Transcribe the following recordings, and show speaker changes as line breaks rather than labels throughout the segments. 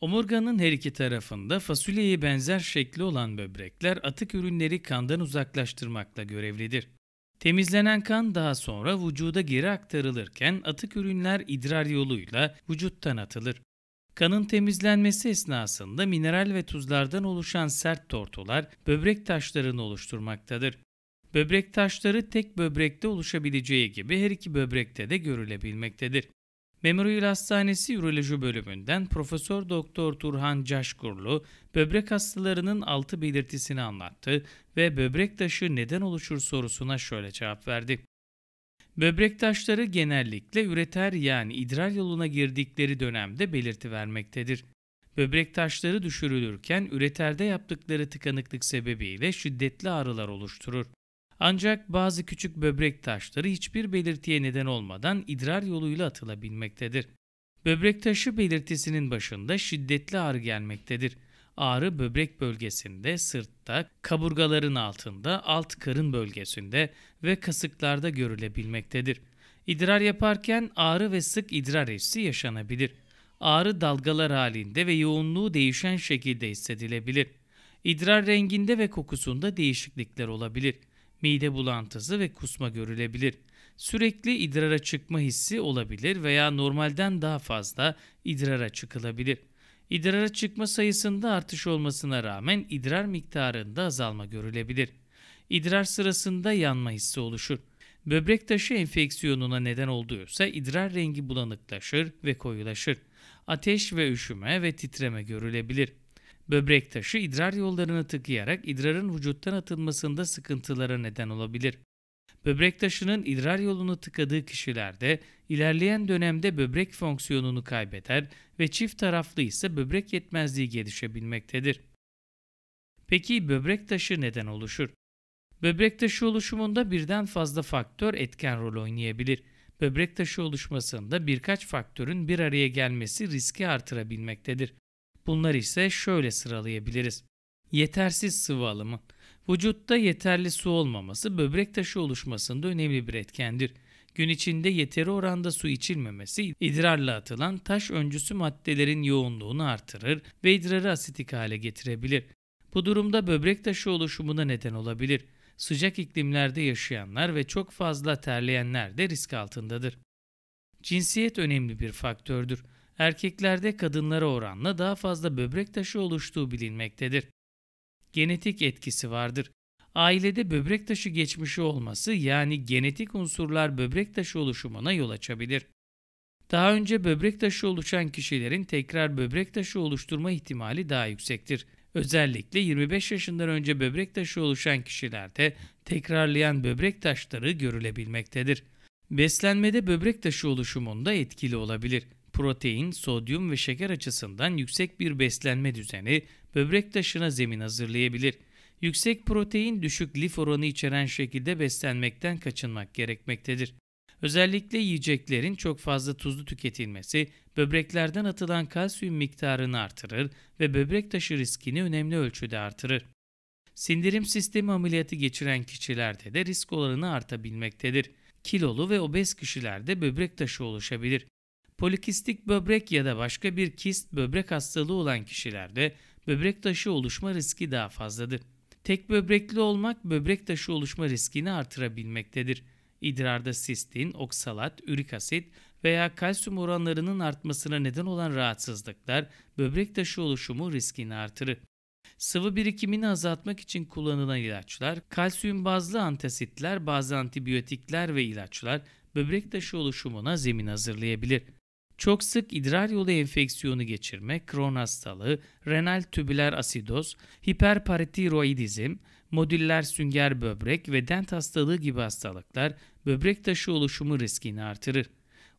Omurganın her iki tarafında fasulyeye benzer şekli olan böbrekler atık ürünleri kandan uzaklaştırmakla görevlidir. Temizlenen kan daha sonra vücuda geri aktarılırken atık ürünler idrar yoluyla vücuttan atılır. Kanın temizlenmesi esnasında mineral ve tuzlardan oluşan sert tortular böbrek taşlarını oluşturmaktadır. Böbrek taşları tek böbrekte oluşabileceği gibi her iki böbrekte de görülebilmektedir. Memorial Hastanesi Üroloji Bölümünden Profesör Doktor Turhan Caşkurlu böbrek hastalarının altı belirtisini anlattı ve böbrek taşı neden oluşur sorusuna şöyle cevap verdi. Böbrek taşları genellikle üreter yani idrar yoluna girdikleri dönemde belirti vermektedir. Böbrek taşları düşürülürken üreterde yaptıkları tıkanıklık sebebiyle şiddetli ağrılar oluşturur. Ancak bazı küçük böbrek taşları hiçbir belirtiye neden olmadan idrar yoluyla atılabilmektedir. Böbrek taşı belirtisinin başında şiddetli ağrı gelmektedir. Ağrı böbrek bölgesinde, sırtta, kaburgaların altında, alt karın bölgesinde ve kasıklarda görülebilmektedir. İdrar yaparken ağrı ve sık idrar hissi yaşanabilir. Ağrı dalgalar halinde ve yoğunluğu değişen şekilde hissedilebilir. İdrar renginde ve kokusunda değişiklikler olabilir mide bulantısı ve kusma görülebilir. Sürekli idrara çıkma hissi olabilir veya normalden daha fazla idrara çıkılabilir. İdrara çıkma sayısında artış olmasına rağmen idrar miktarında azalma görülebilir. İdrar sırasında yanma hissi oluşur. Böbrek taşı enfeksiyonuna neden olduysa idrar rengi bulanıklaşır ve koyulaşır. Ateş ve üşüme ve titreme görülebilir. Böbrek taşı idrar yollarını tıkayarak idrarın vücuttan atılmasında sıkıntılara neden olabilir. Böbrek taşının idrar yolunu tıkadığı kişilerde ilerleyen dönemde böbrek fonksiyonunu kaybeder ve çift taraflı ise böbrek yetmezliği gelişebilmektedir. Peki böbrek taşı neden oluşur? Böbrek taşı oluşumunda birden fazla faktör etken rol oynayabilir. Böbrek taşı oluşmasında birkaç faktörün bir araya gelmesi riski artırabilmektedir. Bunlar ise şöyle sıralayabiliriz. Yetersiz sıvı alımı. Vücutta yeterli su olmaması böbrek taşı oluşmasında önemli bir etkendir. Gün içinde yeteri oranda su içilmemesi idrarla atılan taş öncüsü maddelerin yoğunluğunu artırır ve idrarı asitik hale getirebilir. Bu durumda böbrek taşı oluşumuna neden olabilir. Sıcak iklimlerde yaşayanlar ve çok fazla terleyenler de risk altındadır. Cinsiyet önemli bir faktördür erkeklerde kadınlara oranla daha fazla böbrek taşı oluştuğu bilinmektedir. Genetik etkisi vardır. Ailede böbrek taşı geçmişi olması yani genetik unsurlar böbrek taşı oluşumuna yol açabilir. Daha önce böbrek taşı oluşan kişilerin tekrar böbrek taşı oluşturma ihtimali daha yüksektir. Özellikle 25 yaşından önce böbrek taşı oluşan kişilerde tekrarlayan böbrek taşları görülebilmektedir. Beslenmede böbrek taşı oluşumunda etkili olabilir protein, sodyum ve şeker açısından yüksek bir beslenme düzeni böbrek taşına zemin hazırlayabilir. Yüksek protein, düşük lif oranı içeren şekilde beslenmekten kaçınmak gerekmektedir. Özellikle yiyeceklerin çok fazla tuzlu tüketilmesi böbreklerden atılan kalsiyum miktarını artırır ve böbrek taşı riskini önemli ölçüde artırır. Sindirim sistemi ameliyatı geçiren kişilerde de risk oranı artabilmektedir. Kilolu ve obez kişilerde böbrek taşı oluşabilir. Polikistik böbrek ya da başka bir kist böbrek hastalığı olan kişilerde böbrek taşı oluşma riski daha fazladır. Tek böbrekli olmak böbrek taşı oluşma riskini artırabilmektedir. İdrarda sistin, oksalat, ürik asit veya kalsiyum oranlarının artmasına neden olan rahatsızlıklar böbrek taşı oluşumu riskini artırır. Sıvı birikimini azaltmak için kullanılan ilaçlar, kalsiyum bazlı antasitler, bazı antibiyotikler ve ilaçlar böbrek taşı oluşumuna zemin hazırlayabilir çok sık idrar yolu enfeksiyonu geçirme, Crohn hastalığı, renal tübüler asidoz, hiperparatiroidizm, modüller sünger böbrek ve dent hastalığı gibi hastalıklar böbrek taşı oluşumu riskini artırır.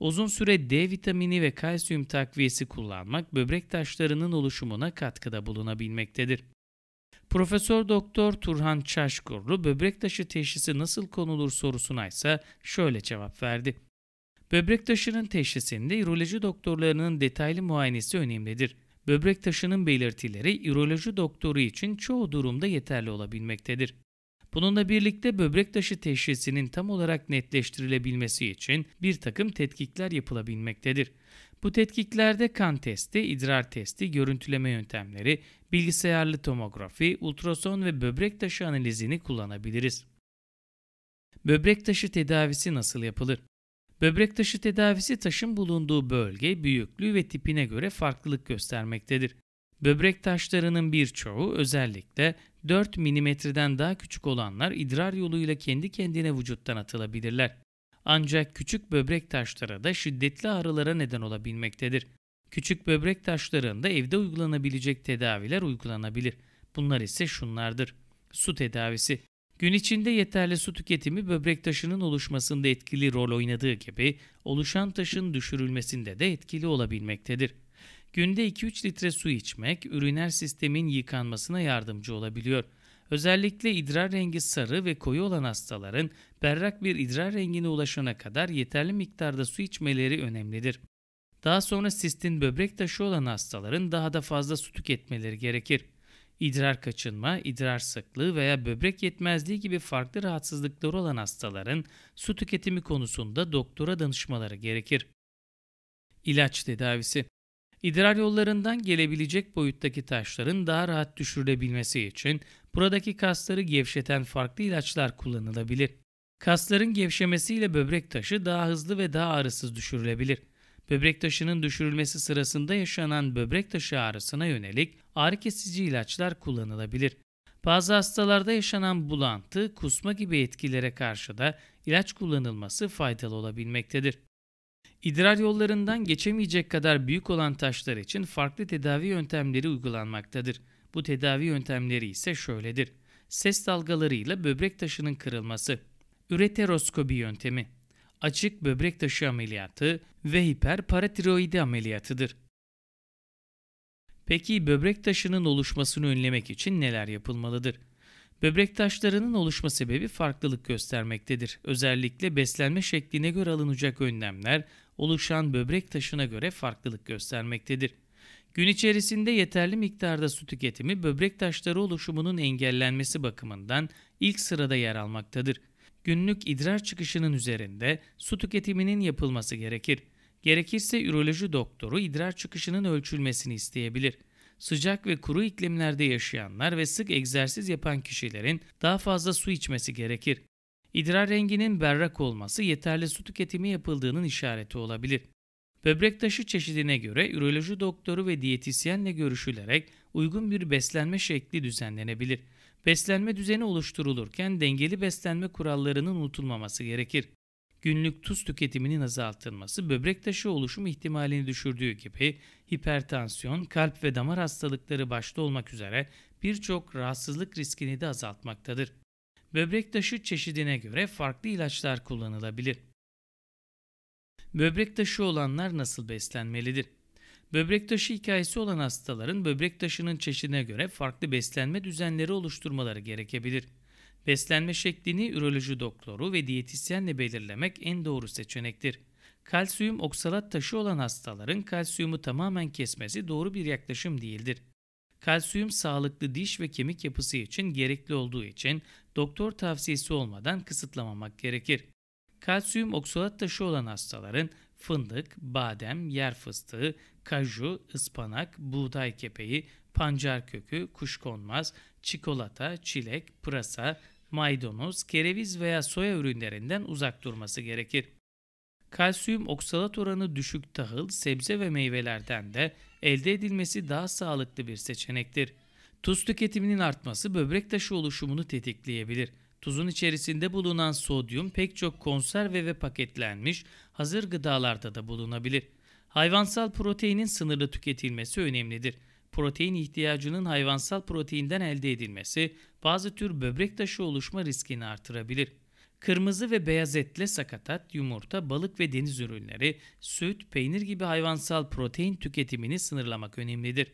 Uzun süre D vitamini ve kalsiyum takviyesi kullanmak böbrek taşlarının oluşumuna katkıda bulunabilmektedir. Profesör Doktor Turhan Çaşkurlu böbrek taşı teşhisi nasıl konulur sorusuna ise şöyle cevap verdi. Böbrek taşının teşhisinde üroloji doktorlarının detaylı muayenesi önemlidir. Böbrek taşının belirtileri üroloji doktoru için çoğu durumda yeterli olabilmektedir. Bununla birlikte böbrek taşı teşhisinin tam olarak netleştirilebilmesi için bir takım tetkikler yapılabilmektedir. Bu tetkiklerde kan testi, idrar testi, görüntüleme yöntemleri, bilgisayarlı tomografi, ultrason ve böbrek taşı analizini kullanabiliriz. Böbrek taşı tedavisi nasıl yapılır? Böbrek taşı tedavisi taşın bulunduğu bölge, büyüklüğü ve tipine göre farklılık göstermektedir. Böbrek taşlarının birçoğu özellikle 4 milimetreden daha küçük olanlar idrar yoluyla kendi kendine vücuttan atılabilirler. Ancak küçük böbrek taşları da şiddetli ağrılara neden olabilmektedir. Küçük böbrek taşlarında evde uygulanabilecek tedaviler uygulanabilir. Bunlar ise şunlardır. Su tedavisi Gün içinde yeterli su tüketimi böbrek taşının oluşmasında etkili rol oynadığı gibi oluşan taşın düşürülmesinde de etkili olabilmektedir. Günde 2-3 litre su içmek üriner sistemin yıkanmasına yardımcı olabiliyor. Özellikle idrar rengi sarı ve koyu olan hastaların berrak bir idrar rengine ulaşana kadar yeterli miktarda su içmeleri önemlidir. Daha sonra sistin böbrek taşı olan hastaların daha da fazla su tüketmeleri gerekir idrar kaçınma, idrar sıklığı veya böbrek yetmezliği gibi farklı rahatsızlıkları olan hastaların su tüketimi konusunda doktora danışmaları gerekir. İlaç tedavisi İdrar yollarından gelebilecek boyuttaki taşların daha rahat düşürülebilmesi için buradaki kasları gevşeten farklı ilaçlar kullanılabilir. Kasların gevşemesiyle böbrek taşı daha hızlı ve daha ağrısız düşürülebilir. Böbrek taşının düşürülmesi sırasında yaşanan böbrek taşı ağrısına yönelik ağrı kesici ilaçlar kullanılabilir. Bazı hastalarda yaşanan bulantı, kusma gibi etkilere karşı da ilaç kullanılması faydalı olabilmektedir. İdrar yollarından geçemeyecek kadar büyük olan taşlar için farklı tedavi yöntemleri uygulanmaktadır. Bu tedavi yöntemleri ise şöyledir. Ses dalgalarıyla böbrek taşının kırılması. üreteroskopi yöntemi açık böbrek taşı ameliyatı ve hiperparatiroidi ameliyatıdır. Peki böbrek taşının oluşmasını önlemek için neler yapılmalıdır? Böbrek taşlarının oluşma sebebi farklılık göstermektedir. Özellikle beslenme şekline göre alınacak önlemler oluşan böbrek taşına göre farklılık göstermektedir. Gün içerisinde yeterli miktarda su tüketimi böbrek taşları oluşumunun engellenmesi bakımından ilk sırada yer almaktadır günlük idrar çıkışının üzerinde su tüketiminin yapılması gerekir. Gerekirse üroloji doktoru idrar çıkışının ölçülmesini isteyebilir. Sıcak ve kuru iklimlerde yaşayanlar ve sık egzersiz yapan kişilerin daha fazla su içmesi gerekir. İdrar renginin berrak olması yeterli su tüketimi yapıldığının işareti olabilir. Böbrek taşı çeşidine göre üroloji doktoru ve diyetisyenle görüşülerek uygun bir beslenme şekli düzenlenebilir. Beslenme düzeni oluşturulurken dengeli beslenme kurallarının unutulmaması gerekir. Günlük tuz tüketiminin azaltılması böbrek taşı oluşum ihtimalini düşürdüğü gibi hipertansiyon, kalp ve damar hastalıkları başta olmak üzere birçok rahatsızlık riskini de azaltmaktadır. Böbrek taşı çeşidine göre farklı ilaçlar kullanılabilir. Böbrek taşı olanlar nasıl beslenmelidir? Böbrek taşı hikayesi olan hastaların böbrek taşının çeşidine göre farklı beslenme düzenleri oluşturmaları gerekebilir. Beslenme şeklini üroloji doktoru ve diyetisyenle belirlemek en doğru seçenektir. Kalsiyum oksalat taşı olan hastaların kalsiyumu tamamen kesmesi doğru bir yaklaşım değildir. Kalsiyum sağlıklı diş ve kemik yapısı için gerekli olduğu için doktor tavsiyesi olmadan kısıtlamamak gerekir. Kalsiyum oksalat taşı olan hastaların fındık, badem, yer fıstığı, kaju, ıspanak, buğday kepeği, pancar kökü, kuşkonmaz, çikolata, çilek, pırasa, maydanoz, kereviz veya soya ürünlerinden uzak durması gerekir. Kalsiyum oksalat oranı düşük tahıl, sebze ve meyvelerden de elde edilmesi daha sağlıklı bir seçenektir. Tuz tüketiminin artması böbrek taşı oluşumunu tetikleyebilir. Tuzun içerisinde bulunan sodyum pek çok konserve ve paketlenmiş hazır gıdalarda da bulunabilir. Hayvansal proteinin sınırlı tüketilmesi önemlidir. Protein ihtiyacının hayvansal proteinden elde edilmesi bazı tür böbrek taşı oluşma riskini artırabilir. Kırmızı ve beyaz etle sakatat, yumurta, balık ve deniz ürünleri, süt, peynir gibi hayvansal protein tüketimini sınırlamak önemlidir.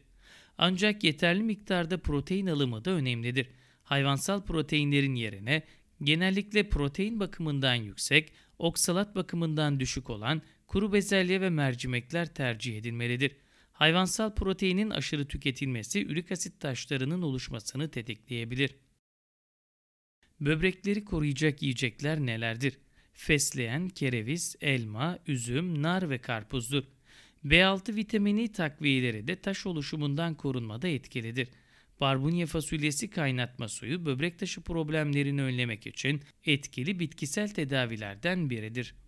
Ancak yeterli miktarda protein alımı da önemlidir. Hayvansal proteinlerin yerine genellikle protein bakımından yüksek, oksalat bakımından düşük olan kuru bezelye ve mercimekler tercih edilmelidir. Hayvansal proteinin aşırı tüketilmesi ürik asit taşlarının oluşmasını tetikleyebilir. Böbrekleri koruyacak yiyecekler nelerdir? Fesleğen, kereviz, elma, üzüm, nar ve karpuzdur. B6 vitamini takviyeleri de taş oluşumundan korunmada etkilidir. Barbunya fasulyesi kaynatma suyu böbrek taşı problemlerini önlemek için etkili bitkisel tedavilerden biridir.